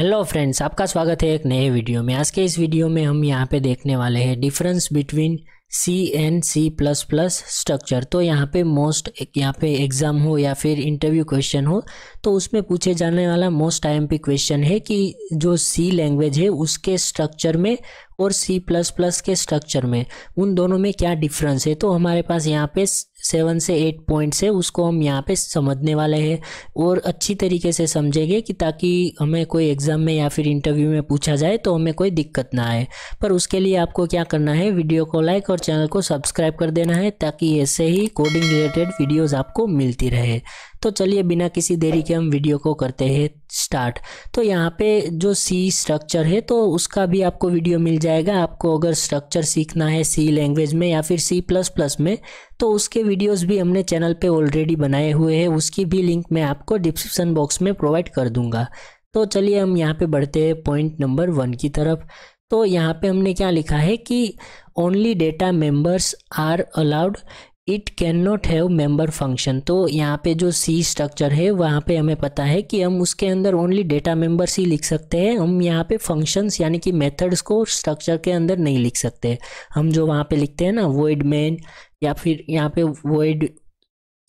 hello friends आपका स्वागत है एक नए वीडियो में आज के इस वीडियो में हम यहाँ पे देखने वाले हैं difference between C and C plus plus structure तो यहाँ पे मोस्ट यहाँ पे एग्ज़ाम हो या फिर इंटरव्यू क्वेश्चन हो तो उसमें पूछे जाने वाला मोस्ट आईएमपी क्वेश्चन है कि जो सी लैंग्वेज है उसके स्ट्रक्चर में और सी प्लस प्लस के स्ट्रक्चर में उन दोनों में क्या डिफरेंस है तो हमारे पास यहाँ पे सेवन से एट पॉइंट से उसको हम यहाँ पे समझने वाले हैं और अच्छी तरीके से समझेंगे कि ताकि हमें कोई एग्ज़ाम में या फिर इंटरव्यू में पूछा जाए तो हमें कोई दिक्कत ना आए पर उसके लिए आपको क्या करना है वीडियो को लाइक और चैनल को सब्सक्राइब कर देना है ताकि ऐसे ही कोडिंग रिलेटेड वीडियोज़ आपको मिलती रहे तो चलिए बिना किसी देरी के हम वीडियो को करते हैं स्टार्ट तो यहाँ पे जो सी स्ट्रक्चर है तो उसका भी आपको वीडियो मिल जाएगा आपको अगर स्ट्रक्चर सीखना है सी लैंग्वेज में या फिर सी प्लस प्लस में तो उसके वीडियोस भी हमने चैनल पे ऑलरेडी बनाए हुए हैं उसकी भी लिंक मैं आपको डिस्क्रिप्शन बॉक्स में प्रोवाइड कर दूंगा तो चलिए हम यहाँ पर बढ़ते हैं पॉइंट नंबर वन की तरफ तो यहाँ पर हमने क्या लिखा है कि only data members are allowed it cannot have member function तो यहाँ पे जो सी स्ट्रक्चर है वहाँ पे हमें पता है कि हम उसके अंदर ओनली डेटा मेंबर्स ही लिख सकते हैं हम यहाँ पे फंक्शंस यानी कि मेथड्स को स्ट्रक्चर के अंदर नहीं लिख सकते हम जो वहाँ पे लिखते हैं ना वोइड मेन या फिर यहाँ पे वोइड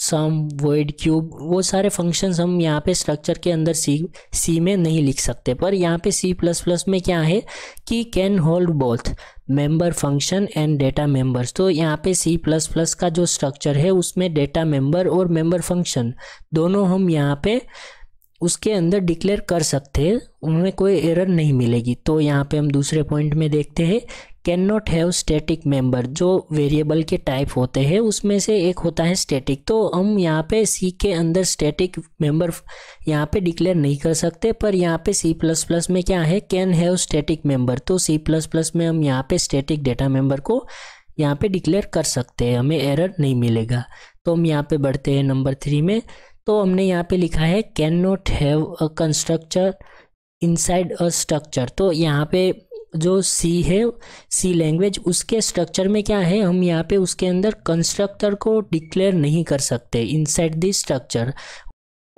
सम वर्ड क्यूब वो सारे फंक्शंस हम यहाँ पे स्ट्रक्चर के अंदर सी सी में नहीं लिख सकते पर यहाँ पे सी प्लस प्लस में क्या है कि can hold both member function and data members तो यहाँ पे सी प्लस प्लस का जो स्ट्रक्चर है उसमें डेटा मेंबर और मेंबर फंक्शन दोनों हम यहाँ पे उसके अंदर डिक्लेयर कर सकते हैं उनमें कोई एरर नहीं मिलेगी तो यहाँ पे हम दूसरे पॉइंट में देखते हैं cannot have static member जो वेरिएबल के टाइप होते हैं उसमें से एक होता है स्टेटिक तो हम यहाँ पे सी के अंदर स्टेटिक मेंबर यहाँ पे डिक्लेयर नहीं कर सकते पर यहाँ पे सी प्लस प्लस में क्या है कैन हैव स्टेटिक मेंबर तो सी प्लस प्लस में हम यहाँ पे स्टेटिक डेटा मेंबर को यहाँ पे डिक्लेयर कर सकते हैं हमें एरर नहीं मिलेगा तो हम यहाँ पे बढ़ते हैं नंबर थ्री में तो हमने यहाँ पे लिखा है cannot have a constructor inside a structure तो यहाँ पे जो सी है सी लैंग्वेज उसके स्ट्रक्चर में क्या है हम यहाँ पे उसके अंदर कंस्ट्रक्टर को डिक्लेयर नहीं कर सकते इनसाइड दिस स्ट्रक्चर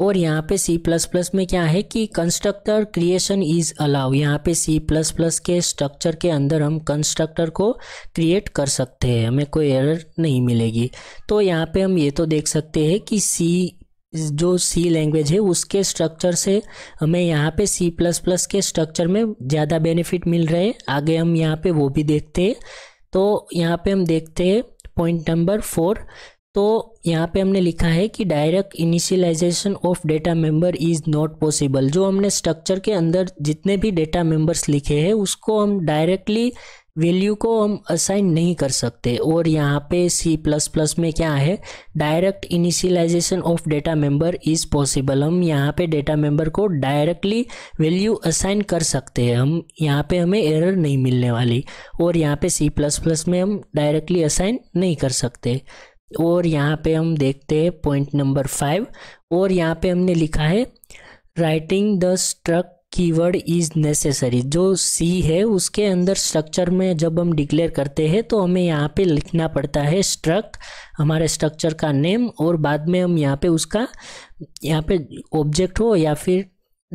और यहाँ पे C++ में क्या है कि कंस्ट्रक्टर क्रिएशन इज़ अलाउ यहाँ पे C++ के स्ट्रक्चर के अंदर हम कंस्ट्रक्टर को क्रिएट कर सकते हैं हमें कोई एरर नहीं मिलेगी तो यहाँ पे हम ये तो देख सकते हैं कि C जो सी लैंग्वेज है उसके स्ट्रक्चर से हमें यहाँ पे सी प्लस प्लस के स्ट्रक्चर में ज़्यादा बेनिफिट मिल रहे हैं आगे हम यहाँ पे वो भी देखते हैं तो यहाँ पे हम देखते हैं पॉइंट नंबर फोर तो यहाँ पे हमने लिखा है कि direct initialization of data member is not possible जो हमने स्ट्रक्चर के अंदर जितने भी डेटा मेंबर्स लिखे हैं उसको हम डायरेक्टली वैल्यू को हम असाइन नहीं कर सकते और यहाँ पे सी प्लस प्लस में क्या है direct initialization of data member is possible हम यहाँ पे डेटा मेंबर को डायरेक्टली वैल्यू असाइन कर सकते हैं हम यहाँ पे हमें एरर नहीं मिलने वाली और यहाँ पे सी प्लस प्लस में हम डायरेक्टली असाइन नहीं कर सकते और यहाँ पे हम देखते हैं पॉइंट नंबर फाइव और यहाँ पे हमने लिखा है writing the struct keyword is necessary जो सी है उसके अंदर स्ट्रक्चर में जब हम डिक्लेयर करते हैं तो हमें यहाँ पे लिखना पड़ता है स्ट्रक हमारे स्ट्रक्चर का नेम और बाद में हम यहाँ पे उसका यहाँ पे ऑब्जेक्ट हो या फिर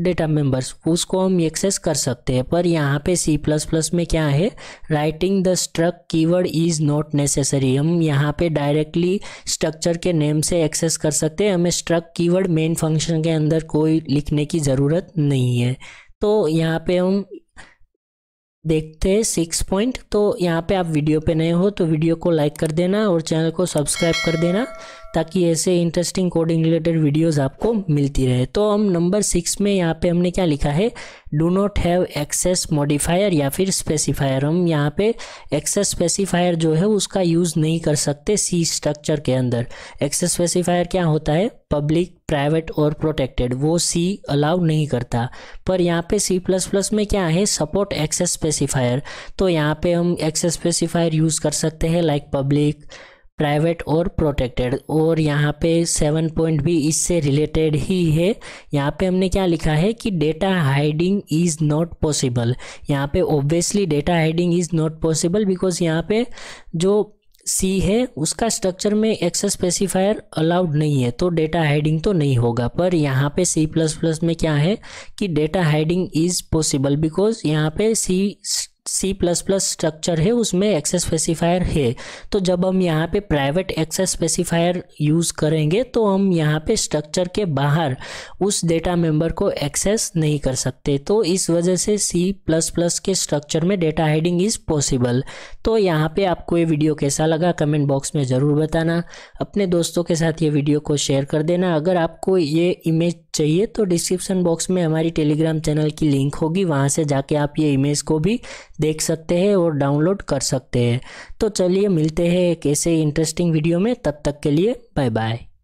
डेटा मेंबर्स उसको हम एक्सेस कर सकते हैं पर यहाँ पे सी प्लस प्लस में क्या है writing the struct keyword is not necessary हम यहाँ पे डायरेक्टली स्ट्रक्चर के नेम से एक्सेस कर सकते हैं हमें स्ट्रक कीवर्ड मेन फंक्शन के अंदर कोई लिखने की ज़रूरत नहीं है तो यहाँ पे हम देखते हैं सिक्स पॉइंट तो यहाँ पे आप वीडियो पे नए हो तो वीडियो को लाइक कर देना और चैनल को सब्सक्राइब कर देना ताकि ऐसे इंटरेस्टिंग कोडिंग रिलेटेड वीडियोस आपको मिलती रहे तो हम नंबर सिक्स में यहाँ पे हमने क्या लिखा है do not have access modifier या फिर स्पेसिफायर हम यहाँ पे एक्सेस स्पेसिफायर जो है उसका यूज़ नहीं कर सकते सी स्ट्रक्चर के अंदर एक्सेस स्पेसिफायर क्या होता है पब्लिक प्राइवेट और प्रोटेक्टेड वो सी अलाउ नहीं करता पर यहाँ पे सी प्लस प्लस में क्या है सपोर्ट एक्सेस स्पेसिफायर तो यहाँ पे हम एक्सेस स्पेसिफायर यूज़ कर सकते हैं लाइक पब्लिक प्राइवेट और प्रोटेक्टेड और यहाँ पे सेवन पॉइंट भी इससे रिलेटेड ही है यहाँ पे हमने क्या लिखा है कि data hiding is not possible यहाँ पे obviously data hiding is not possible because यहाँ पे जो सी है उसका स्ट्रक्चर में एक्सेस स्पेसिफायर अलाउड नहीं है तो डेटा हाइडिंग तो नहीं होगा पर यहाँ पे सी प्लस प्लस में क्या है कि data hiding is possible because यहाँ पे C C plus plus structure है उसमें एक्सेस स्पेसिफायर है तो जब हम यहाँ पे प्राइवेट एक्सेस स्पेसिफायर यूज़ करेंगे तो हम यहाँ पे स्ट्रक्चर के बाहर उस डेटा मेंबर को एक्सेस नहीं कर सकते तो इस वजह से सी प्लस प्लस के स्ट्रक्चर में डेटा हाइडिंग इज़ पॉसिबल तो यहाँ पे आपको ये वीडियो कैसा लगा कमेंट बॉक्स में ज़रूर बताना अपने दोस्तों के साथ ये वीडियो को शेयर कर देना अगर आपको ये इमेज चाहिए तो डिस्क्रिप्शन बॉक्स में हमारी टेलीग्राम चैनल की लिंक होगी वहाँ से जाके आप ये इमेज को भी देख सकते हैं और डाउनलोड कर सकते हैं तो चलिए मिलते हैं एक ऐसे इंटरेस्टिंग वीडियो में तब तक के लिए बाय बाय